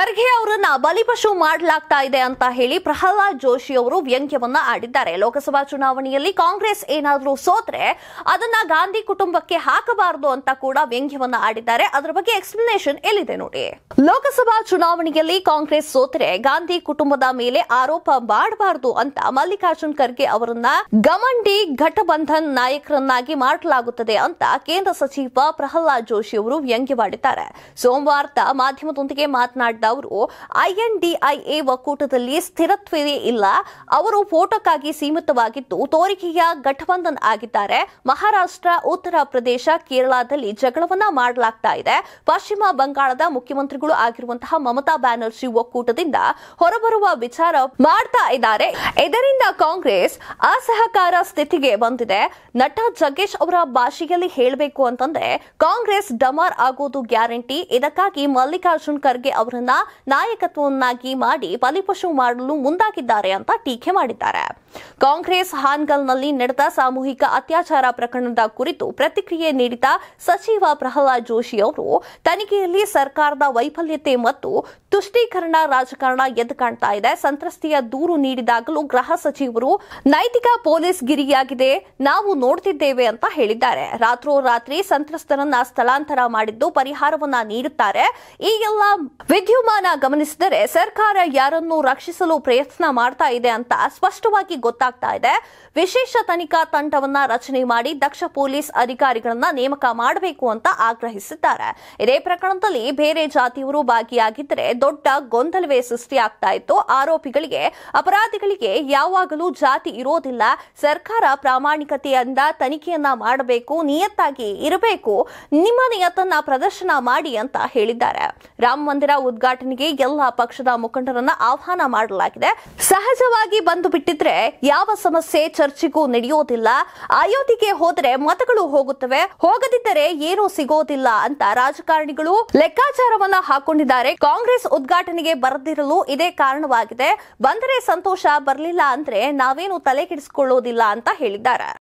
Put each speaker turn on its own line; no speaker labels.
ಖರ್ಗೆ ಅವರನ್ನ ಬಲಿಪಶು ಮಾಡಲಾಗ್ತಾ ಇದೆ ಅಂತ ಹೇಳಿ ಪ್ರಹ್ಲಾದ್ ಜೋಶಿ ಅವರು ವ್ಯಂಗ್ಯವನ್ನ ಆಡಿದ್ದಾರೆ ಲೋಕಸಭಾ ಚುನಾವಣೆಯಲ್ಲಿ ಕಾಂಗ್ರೆಸ್ ಏನಾದರೂ ಸೋತ್ರೆ ಅದನ್ನ ಗಾಂಧಿ ಕುಟುಂಬಕ್ಕೆ ಹಾಕಬಾರದು ಅಂತ ಕೂಡ ವ್ಯಂಗ್ಯವನ್ನ ಆಡಿದ್ದಾರೆ ಅದರ ಬಗ್ಗೆ ಎಕ್ಸ್ಪ್ಲನೇಷನ್ ಎಲ್ಲಿದೆ ನೋಡಿ ಲೋಕಸಭಾ ಚುನಾವಣೆಯಲ್ಲಿ ಕಾಂಗ್ರೆಸ್ ಸೋತ್ರೆ ಗಾಂಧಿ ಕುಟುಂಬದ ಮೇಲೆ ಆರೋಪ ಮಾಡಬಾರದು ಅಂತ ಮಲ್ಲಿಕಾರ್ಜುನ್ ಖರ್ಗೆ ಅವರನ್ನ ಗಮಂಡಿ ಘಟಬಂಧನ್ ನಾಯಕರನ್ನಾಗಿ ಮಾಡಲಾಗುತ್ತದೆ ಅಂತ ಕೇಂದ್ರ ಸಚಿವ ಪ್ರಹ್ಲಾದ್ ಜೋಶಿ ಅವರು ವ್ಯಂಗ್ಯವಾಡಿದ್ದಾರೆ ಸೋಮವಾರ ಮಾಧ್ಯಮದೊಂದಿಗೆ ಮಾತನಾಡಿದ ಅವರು ಐಎನ್ಡಿಐಎ ಒಕ್ಕೂಟದಲ್ಲಿ ಸ್ಥಿರತ್ವವೇ ಇಲ್ಲ ಅವರು ಫೋಟೋಕ್ಕಾಗಿ ಸೀಮಿತವಾಗಿದ್ದು ತೋರಿಕೆಯ ಘಟಬಂಧನ್ ಆಗಿದ್ದಾರೆ ಮಹಾರಾಷ್ಟ್ರ ಉತ್ತರ ಪ್ರದೇಶ ಕೇರಳದಲ್ಲಿ ಜಗಳವನ್ನ ಮಾಡಲಾಗ್ತಾ ಇದೆ ಪಶ್ಚಿಮ ಬಂಗಾಳದ ಮುಖ್ಯಮಂತ್ರಿಗಳು ಆಗಿರುವಂತಹ ಮಮತಾ ಬ್ಯಾನರ್ಜಿ ಒಕ್ಕೂಟದಿಂದ ಹೊರಬರುವ ವಿಚಾರ ಮಾಡ್ತಾ ಇದ್ದಾರೆ ಇದರಿಂದ ಕಾಂಗ್ರೆಸ್ ಅಸಹಕಾರ ಸ್ಥಿತಿಗೆ ಬಂದಿದೆ ನಟ ಜಗ್ಗೇಶ್ ಅವರ ಭಾಷೆಯಲ್ಲಿ ಹೇಳಬೇಕು ಅಂತಂದ್ರೆ ಕಾಂಗ್ರೆಸ್ ಡಮಾರ್ ಆಗೋದು ಗ್ಯಾರಂಟಿ ಇದಕ್ಕಾಗಿ ಮಲ್ಲಿಕಾರ್ಜುನ್ ಖರ್ಗೆ ಅವರನ್ನ ನಾಯಕತ್ವವನ್ನಾಗಿ ಮಾಡಿ ಬಲಿಪಶು ಮಾಡಲು ಮುಂದಾಗಿದ್ದಾರೆ ಅಂತ ಟೀಕೆ ಮಾಡಿದ್ದಾರೆ ಕಾಂಗ್ರೆಸ್ ಹಾನ್ಗಲ್ನಲ್ಲಿ ನಡೆದ ಸಾಮೂಹಿಕ ಅತ್ಯಾಚಾರ ಪ್ರಕರಣದ ಕುರಿತು ಪ್ರತಿಕ್ರಿಯೆ ನೀಡಿದ ಸಚಿವ ಪ್ರಹ್ಲಾದ್ ಜೋಶಿ ಅವರು ತನಿಖೆಯಲ್ಲಿ ಸರ್ಕಾರದ ವೈಫಲ್ಯತೆ ಮತ್ತು ತುಷ್ಟೀಕರಣ ರಾಜಕಾರಣ ಎದ್ದು ಕಾಣ್ತಾ ಇದೆ ಸಂತ್ರಸ್ತೆಯ ದೂರು ನೀಡಿದಾಗಲೂ ಗೃಹ ಸಚಿವರು ನೈತಿಕ ಪೊಲೀಸ್ ಗಿರಿಯಾಗಿದೆ ನಾವು ನೋಡ್ತಿದ್ದೇವೆ ಅಂತ ಹೇಳಿದ್ದಾರೆ ರಾತ್ರೋರಾತ್ರಿ ಸಂತ್ರಸ್ತರನ್ನ ಸ್ಥಳಾಂತರ ಮಾಡಿದ್ದು ಪರಿಹಾರವನ್ನ ನೀಡುತ್ತಾರೆ ಈ ಎಲ್ಲ ವಿದ್ಯುಮ ಹವಾಮಾನ ಗಮನಿಸಿದರೆ ಸರ್ಕಾರ ಯಾರನ್ನು ರಕ್ಷಿಸಲು ಪ್ರಯತ್ನ ಮಾಡ್ತಾ ಇದೆ ಅಂತ ಸ್ಪಷ್ಟವಾಗಿ ಗೊತ್ತಾಗ್ತಾ ಇದೆ ವಿಶೇಷ ತನಿಖಾ ತಂಡವನ್ನ ರಚನೆ ಮಾಡಿ ದಕ್ಷ ಪೊಲೀಸ್ ಅಧಿಕಾರಿಗಳನ್ನ ನೇಮಕ ಮಾಡಬೇಕು ಅಂತ ಆಗ್ರಹಿಸಿದ್ದಾರೆ ಇದೇ ಪ್ರಕರಣದಲ್ಲಿ ಬೇರೆ ಜಾತಿಯವರು ಭಾಗಿಯಾಗಿದ್ದರೆ ದೊಡ್ಡ ಗೊಂದಲವೇ ಸೃಷ್ಟಿಯಾಗ್ತಾ ಇತ್ತು ಆರೋಪಿಗಳಿಗೆ ಅಪರಾಧಿಗಳಿಗೆ ಯಾವಾಗಲೂ ಜಾತಿ ಇರೋದಿಲ್ಲ ಸರ್ಕಾರ ಪ್ರಾಮಾಣಿಕತೆಯಿಂದ ತನಿಖೆಯನ್ನ ಮಾಡಬೇಕು ನಿಯತ್ತಾಗಿ ಇರಬೇಕು ನಿಮ್ಮ ನಿಯತ್ತನ್ನ ಪ್ರದರ್ಶನ ಮಾಡಿ ಅಂತ ಹೇಳಿದ್ದಾರೆ ರಾಮ ಮಂದಿರ ಉದ್ಘಾಟನೆ ಪ್ರತಿಭಟನೆಗೆ ಎಲ್ಲ ಪಕ್ಷದ ಮುಖಂಡರನ್ನ ಆಹ್ವಾನ ಮಾಡಲಾಗಿದೆ ಸಹಜವಾಗಿ ಬಂದು ಬಿಟ್ಟಿದ್ರೆ ಯಾವ ಸಮಸ್ಯೆ ಚರ್ಚೆಗೂ ನಡೆಯೋದಿಲ್ಲ ಅಯೋಧ್ಯೆಗೆ ಹೋದರೆ ಮತಗಳು ಹೋಗುತ್ತವೆ ಹೋಗದಿದ್ದರೆ ಏನೂ ಸಿಗೋದಿಲ್ಲ ಅಂತ ರಾಜಕಾರಣಿಗಳು ಲೆಕ್ಕಾಚಾರವನ್ನ ಹಾಕೊಂಡಿದ್ದಾರೆ ಕಾಂಗ್ರೆಸ್ ಉದ್ಘಾಟನೆಗೆ ಬರದಿರಲು ಇದೇ ಕಾರಣವಾಗಿದೆ ಬಂದರೆ ಸಂತೋಷ ಬರಲಿಲ್ಲ ಅಂದ್ರೆ ನಾವೇನು ತಲೆ ಕೆಡಿಸಿಕೊಳ್ಳೋದಿಲ್ಲ ಅಂತ ಹೇಳಿದ್ದಾರೆ